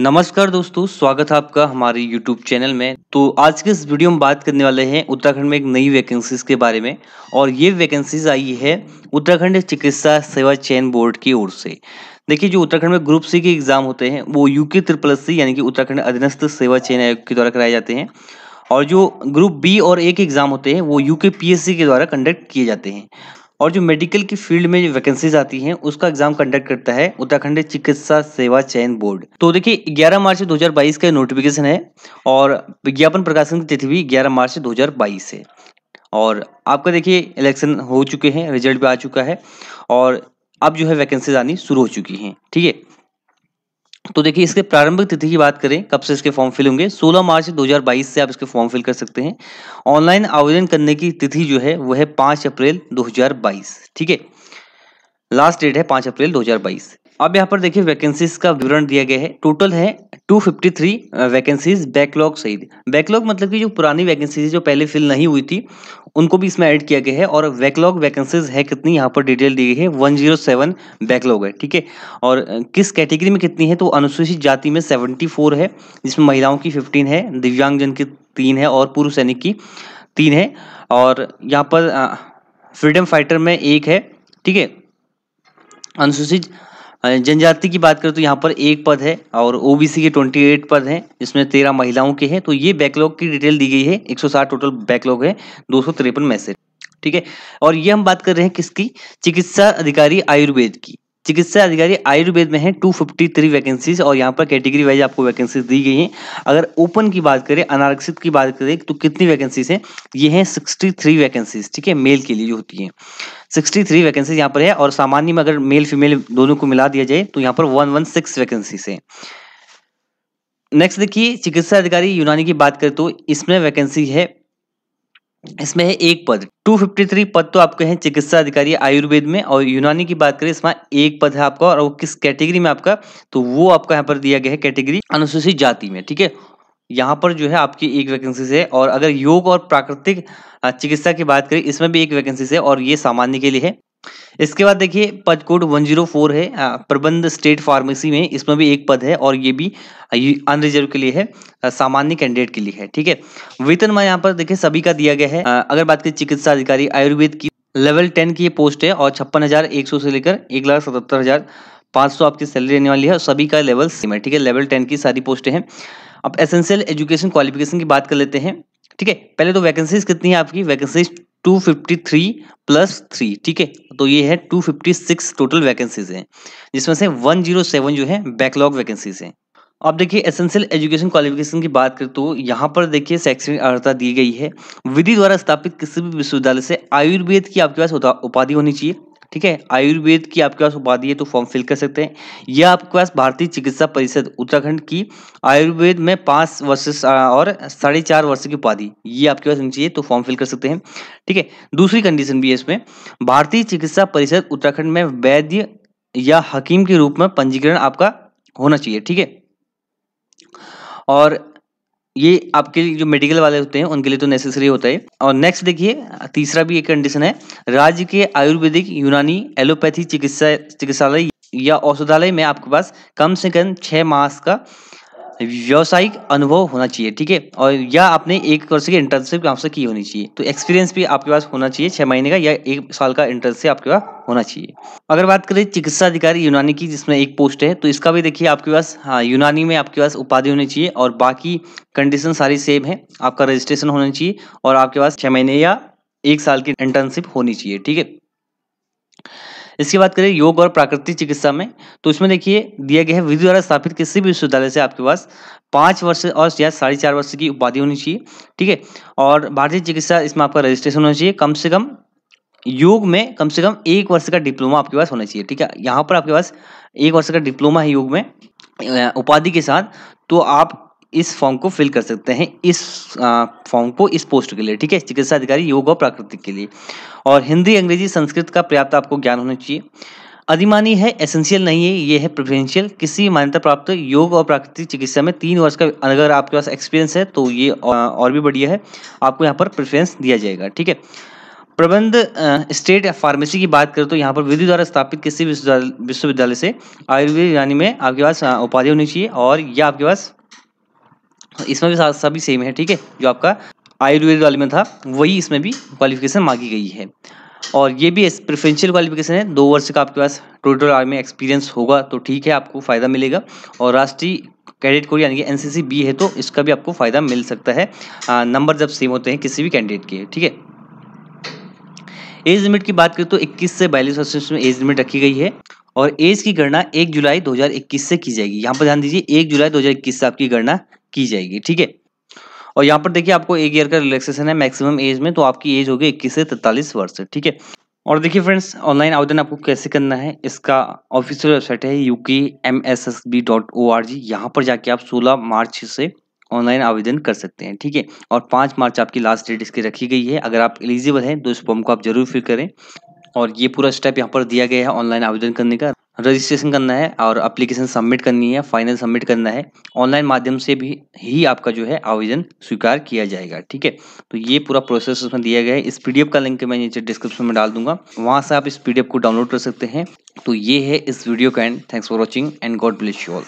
नमस्कार दोस्तों स्वागत है आपका हमारे YouTube चैनल में तो आज के इस वीडियो में बात करने वाले हैं उत्तराखंड में एक नई वैकेंसीज के बारे में और ये वैकेंसीज आई है उत्तराखंड चिकित्सा सेवा चयन बोर्ड की ओर से देखिए जो उत्तराखंड में ग्रुप सी के एग्जाम होते हैं वो यू के ट्रिपल सी यानी कि उत्तराखंड अधीनस्थ सेवा चयन आयोग के द्वारा कराए जाते हैं और जो ग्रुप बी और ए के एग्जाम होते हैं वो यू के पी के द्वारा कंडक्ट किए जाते हैं और जो मेडिकल की फील्ड में वैकेंसीज आती हैं उसका एग्जाम कंडक्ट करता है उत्तराखंड चिकित्सा सेवा चयन बोर्ड तो देखिए 11 मार्च 2022 का नोटिफिकेशन है और विज्ञापन प्रकाशन की तिथि भी 11 मार्च 2022 है और आपका देखिए इलेक्शन हो चुके हैं रिजल्ट भी आ चुका है और अब जो है वैकेंसीज आनी शुरू हो चुकी हैं ठीक है तो देखिए इसके प्रारंभिक तिथि की बात करें कब से इसके फॉर्म फिल होंगे 16 मार्च 2022 से आप इसके फॉर्म फिल कर सकते हैं ऑनलाइन आवेदन करने की तिथि जो है वह है 5 अप्रैल 2022 ठीक है लास्ट डेट है 5 अप्रैल 2022 अब यहाँ पर देखिए वैकेंसीज का विवरण दिया गया है टोटल है 253 वैकेंसीज बैकलॉग सहित बैकलॉग मतलब कि जो पुरानी वैकेंसीज जो पहले फिल नहीं हुई थी उनको भी इसमें ऐड किया गया है और बैकलॉग वैकेंसीज है कितनी यहाँ पर डिटेल दी गई है 107 बैकलॉग है ठीक है और uh, किस कैटेगरी में कितनी है तो अनुसूचित जाति में 74 है जिसमें महिलाओं की 15 है दिव्यांगजन की तीन है और पूर्व सैनिक की तीन है और यहाँ पर फ्रीडम uh, फाइटर में एक है ठीक है अनुसूचित जनजाति की बात करें तो यहाँ पर एक पद है और ओबीसी के 28 पद हैं जिसमें तेरह महिलाओं के हैं तो ये बैकलॉग की डिटेल दी गई है 160 टोटल बैकलॉग है दो मैसेज ठीक है और ये हम बात कर रहे हैं किसकी चिकित्सा अधिकारी आयुर्वेद की चिकित्सा अधिकारी आयुर्वेद में है 253 वैकेंसीज और यहाँ पर कैटेगरी वाइज आपको वैकेंसीज दी गई हैं अगर ओपन की बात करें अनारक्षित की बात करें तो कितनी वैकेंसीज हैं ये हैं 63 वैकेंसीज ठीक है मेल के लिए जो होती है 63 वैकेंसीज यहाँ पर है और सामान्य में अगर मेल फीमेल दोनों को मिला दिया जाए तो यहाँ पर वन वन सिक्स वैकेंसीज है नेक्स्ट देखिए चिकित्सा अधिकारी यूनानी की बात करें तो इसमें वैकेंसी है इसमें है एक पद 253 पद तो आपके हैं चिकित्सा अधिकारी आयुर्वेद में और यूनानी की बात करें इसमें एक पद है आपका और वो किस कैटेगरी में आपका तो वो आपका यहाँ पर दिया गया है कैटेगरी अनुसूचित जाति में ठीक है यहाँ पर जो है आपकी एक वैकेंसी है और अगर योग और प्राकृतिक चिकित्सा की बात करें इसमें भी एक वैकेंसी है और ये सामान्य के लिए है इसके बाद देखिए पद कोड 104 है प्रबंध स्टेट फार्मेसी में इसमें भी एक पद है और ये भी अनरिजर्व के लिए है सामान्य कैंडिडेट के लिए है ठीक है वेतन मैं यहाँ पर देखिए सभी का दिया गया है अगर बात करें चिकित्सा अधिकारी आयुर्वेद की लेवल टेन की ये पोस्ट है और छप्पन हजार एक सौ से लेकर एक लाख सतहत्तर हजार पाँच सौ आपकी सैलरी रहने वाली है और सभी का लेवल सेम है ठीक है लेवल टेन की सारी पोस्ट है अब एसेंशियल एजुकेशन क्वालिफिकेशन की बात कर लेते हैं ठीक है पहले तो वैकेंसीज कितनी है आपकी वैकेंसीज 253 प्लस थ्री ठीक है तो ये है 256 टोटल वैकेंसीज हैं जिसमें से 107 जो है बैकलॉग वैकेंसीज हैं अब देखिए एसेंशियल एजुकेशन क्वालिफिकेशन की बात करें तो यहाँ पर देखिए शैक्षणिक अर्हता दी गई है विधि द्वारा स्थापित किसी भी विश्वविद्यालय से आयुर्वेद की आपके पास उपाधि होनी चाहिए ठीक है आयुर्वेद की आपके पास उपाधि है तो फॉर्म फिल कर सकते हैं या आपके पास भारतीय चिकित्सा परिषद उत्तराखंड की आयुर्वेद में पांच वर्ष और साढ़े चार वर्ष की उपाधि ये आपके पास होनी चाहिए तो फॉर्म फिल कर सकते हैं ठीक है दूसरी कंडीशन भी है इसमें भारतीय चिकित्सा परिषद उत्तराखंड में वैद्य या हकीम के रूप में पंजीकरण आपका होना चाहिए ठीक है और ये आपके जो मेडिकल वाले होते हैं उनके लिए तो नेसेसरी होता है और नेक्स्ट देखिए तीसरा भी एक कंडीशन है राज्य के आयुर्वेदिक यूनानी एलोपैथी चिकित्सा चिकित्सालय या औषधालय में आपके पास कम से कम छः मास का व्यावसायिक अनुभव होना चाहिए ठीक है और या आपने एक वर्ष की इंटर्नशिप आपसे की होनी चाहिए तो एक्सपीरियंस भी आपके पास होना चाहिए छह महीने का या एक साल का इंटर्नशिप आपके पास होना चाहिए अगर बात करें चिकित्सा अधिकारी यूनानी की जिसमें एक पोस्ट है तो इसका भी देखिए आपके पास हाँ यूनानी में आपके पास उपाधि होनी चाहिए और बाकी कंडीशन सारी सेम है आपका रजिस्ट्रेशन होना चाहिए और आपके पास छह महीने या एक साल की इंटर्नशिप होनी चाहिए ठीक है इसकी बात करें योग और प्राकृतिक चिकित्सा में तो इसमें देखिए दिया गया है विधि द्वारा स्थापित किसी भी विश्वविद्यालय से आपके पास पाँच वर्ष और या साढ़े चार वर्ष की उपाधि होनी चाहिए ठीक है और भारतीय चिकित्सा इसमें आपका रजिस्ट्रेशन होना चाहिए कम से कम योग में कम से कम एक वर्ष का डिप्लोमा आपके पास होना चाहिए ठीक है यहाँ पर आपके पास एक वर्ष का डिप्लोमा है योग में उपाधि के साथ तो आप इस फॉर्म को फिल कर सकते हैं इस फॉर्म को इस पोस्ट के लिए ठीक है चिकित्सा अधिकारी योग और प्राकृतिक के लिए और हिंदी अंग्रेजी संस्कृत का पर्याप्त आपको ज्ञान होना चाहिए अधिमानी है एसेंशियल नहीं है ये है प्रिफरेंशियल किसी मान्यता प्राप्त योग और प्राकृतिक चिकित्सा में तीन वर्ष का अगर आपके पास एक्सपीरियंस है तो ये और भी बढ़िया है आपको यहाँ पर प्रेफरेंस दिया जाएगा ठीक है प्रबंध स्टेट फार्मेसी की बात करें तो यहाँ पर विधि द्वारा स्थापित किसी विश्वविद्यालय से आयुर्वेद यानी में आपके पास उपाधि होनी चाहिए और यह आपके पास इसमें भी सभी सेम है ठीक है जो आपका आयुर्वेद वाले में था वही इसमें भी क्वालिफिकेशन मांगी गई है और ये भी प्रिफ्रेंशियल क्वालिफिकेशन है दो वर्ष का आपके पास टोटल आर्मी एक्सपीरियंस होगा तो ठीक है आपको फ़ायदा मिलेगा और राष्ट्रीय कैडेट कोर यानी कि एनसीसी बी है तो इसका भी आपको फ़ायदा मिल सकता है नंबर जब सेम होते हैं किसी भी कैंडिडेट के ठीक है एज लिमिट की बात करें तो 21 से बयालीस वर्ष में एज लिमिट रखी गई है और एज की गणना 1 जुलाई 2021 से की जाएगी यहाँ पर ध्यान दीजिए 1 जुलाई 2021 से आपकी गणना की जाएगी ठीक है और यहाँ पर देखिए आपको एक ईयर का रिलैक्सेशन है मैक्सिमम एज में तो आपकी एज होगी इक्कीस से तैतालीस वर्ष ठीक है और देखिए फ्रेंड्स ऑनलाइन आवेदन आपको कैसे करना है इसका ऑफिशियल वेबसाइट है U K M S S B dot O R G यहाँ पर जाके आप सोलह मार्च से ऑनलाइन आवेदन कर सकते हैं ठीक है और पाँच मार्च आपकी लास्ट डेट इसकी रखी गई है अगर आप एलिजिबल हैं तो इस फॉर्म को आप जरूर फिल करें और ये पूरा स्टेप यहाँ पर दिया गया है ऑनलाइन आवेदन करने का रजिस्ट्रेशन करना है और एप्लीकेशन सबमिट करनी है फाइनल सबमिट करना है ऑनलाइन माध्यम से भी ही आपका जो है आवेदन स्वीकार किया जाएगा ठीक है तो ये पूरा प्रोसेस उसमें दिया गया है इस पीडीएफ का लिंक मैं नीचे डिस्क्रिप्शन में डाल दूंगा वहाँ से आप इस पीडीएफ को डाउनलोड कर सकते हैं तो ये है इस वीडियो का end thanks for watching and God bless you all